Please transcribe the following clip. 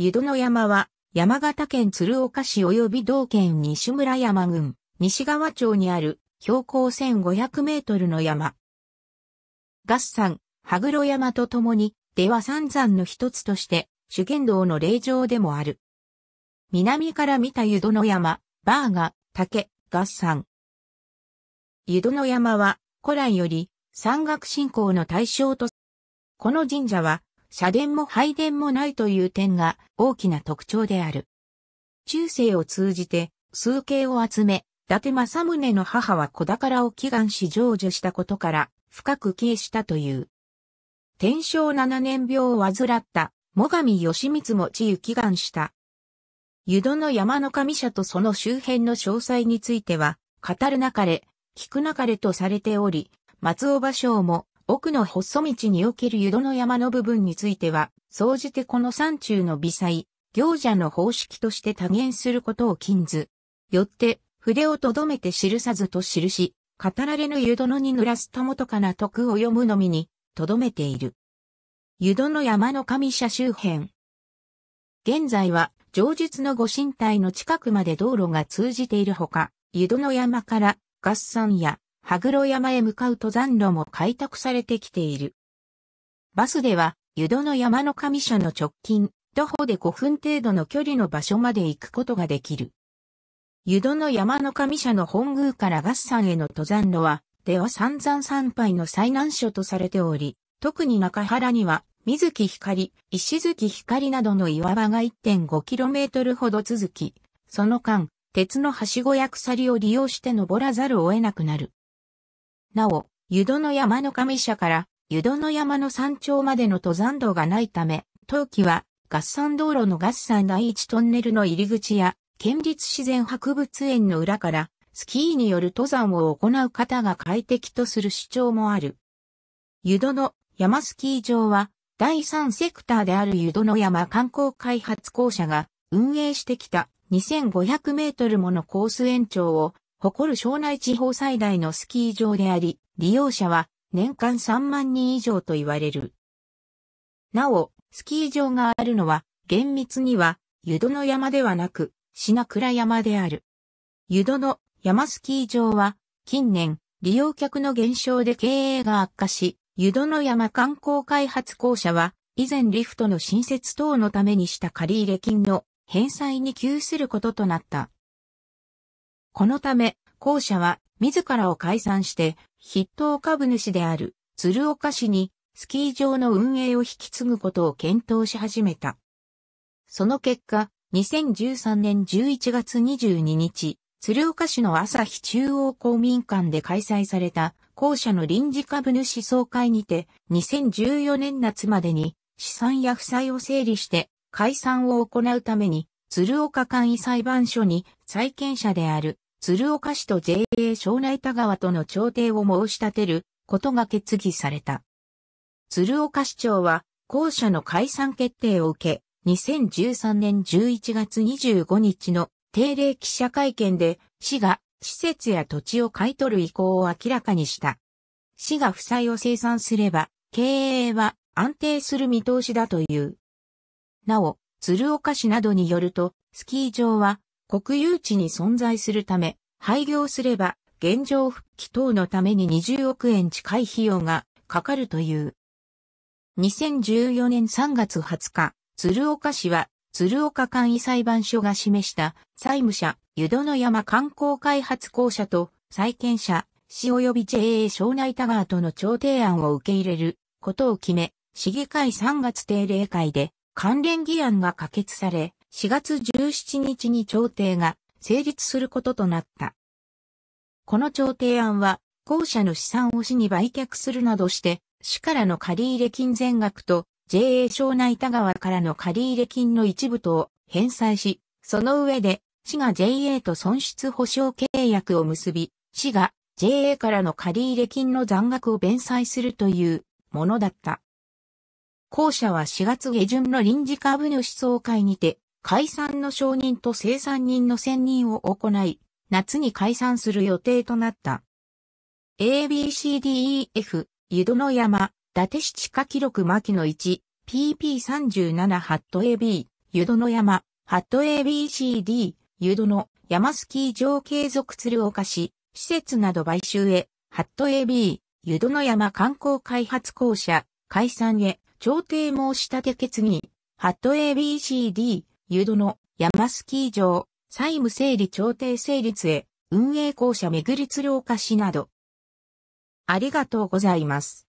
湯戸の山は、山形県鶴岡市及び同県西村山郡、西川町にある、標高1500メートルの山。合山、羽黒山とともに、出羽三山の一つとして、主剣道の霊場でもある。南から見た湯戸の山、バーガ、竹、合山。湯戸の山は、古来より、山岳信仰の対象と、この神社は、社殿も拝殿もないという点が大きな特徴である。中世を通じて、数形を集め、伊達政宗の母は子宝を祈願し成就したことから、深く敬したという。天正七年病を患った、最上義満も治癒祈願した。湯戸の山の神社とその周辺の詳細については、語るなかれ、聞くなかれとされており、松尾芭蕉も奥の細道における湯戸の山の部分については、総じてこの山中の微細、行者の方式として多言することを禁ず。よって、筆をとどめて記さずと記し、語られぬ湯殿に濡らすたもとかな徳を読むのみに、とどめている。湯殿山の神社周辺。現在は、上述のご神体の近くまで道路が通じているほか、湯殿山から、合算や羽黒山へ向かう登山路も開拓されてきている。バスでは、湯戸の山の上社の直近、徒歩で5分程度の距離の場所まで行くことができる。湯戸の山の上社の本宮から合山への登山路は、では三山参拝の最難所とされており、特に中原には、水木光、石月光などの岩場が 1.5km ほど続き、その間、鉄のはしごや鎖を利用して登らざるを得なくなる。なお、湯戸の山の上社から湯戸の山の山頂までの登山道がないため、当期は合算道路の合算第一トンネルの入り口や、県立自然博物園の裏から、スキーによる登山を行う方が快適とする主張もある。湯戸の山スキー場は、第三セクターである湯戸の山観光開発公社が運営してきた2500メートルものコース延長を誇る庄内地方最大のスキー場であり、利用者は年間3万人以上と言われる。なお、スキー場があるのは、厳密には、湯戸の山ではなく、品倉山である。湯戸の山スキー場は、近年、利用客の減少で経営が悪化し、湯戸の山観光開発公社は、以前リフトの新設等のためにした借入金の返済に窮することとなった。このため、後者は自らを解散して筆頭株主である鶴岡市にスキー場の運営を引き継ぐことを検討し始めた。その結果、2013年11月22日、鶴岡市の朝日中央公民館で開催された校舎の臨時株主総会にて2014年夏までに資産や負債を整理して解散を行うために鶴岡簡易裁判所に債権者である鶴岡市と JA 庄内田川との調停を申し立てることが決議された。鶴岡市長は、校舎の解散決定を受け、2013年11月25日の定例記者会見で、市が施設や土地を買い取る意向を明らかにした。市が負債を生産すれば、経営は安定する見通しだという。なお、鶴岡市などによると、スキー場は国有地に存在するため、廃業すれば、現状復帰等のために20億円近い費用がかかるという。2014年3月20日、鶴岡市は、鶴岡簡易裁判所が示した債務者、湯戸の山観光開発公社と債権者、市及び JA 庄内タガーとの調停案を受け入れることを決め、市議会3月定例会で関連議案が可決され、4月17日に朝廷が成立することとなった。この調停案は、後者の資産を市に売却するなどして、市からの借入金全額と JA 省内田川からの借入金の一部とを返済し、その上で、市が JA と損失保証契約を結び、市が JA からの借入金の残額を弁済するというものだった。後者は4月下旬の臨時株主総会にて解散の承認と生産人の選任を行い、夏に解散する予定となった。ABCDEF、湯戸の山、伊達市地下記録牧の1、PP37 ハット AB、湯戸の山、ハット ABCD、湯戸の山スキー場継続鶴岡市、施設など買収へ、ハット AB、湯戸の山観光開発公社、解散へ、調停申し立て決議、ハット ABCD、湯の山スキー場、債務整理調停成立へ、運営公社巡りつ量化しなど。ありがとうございます。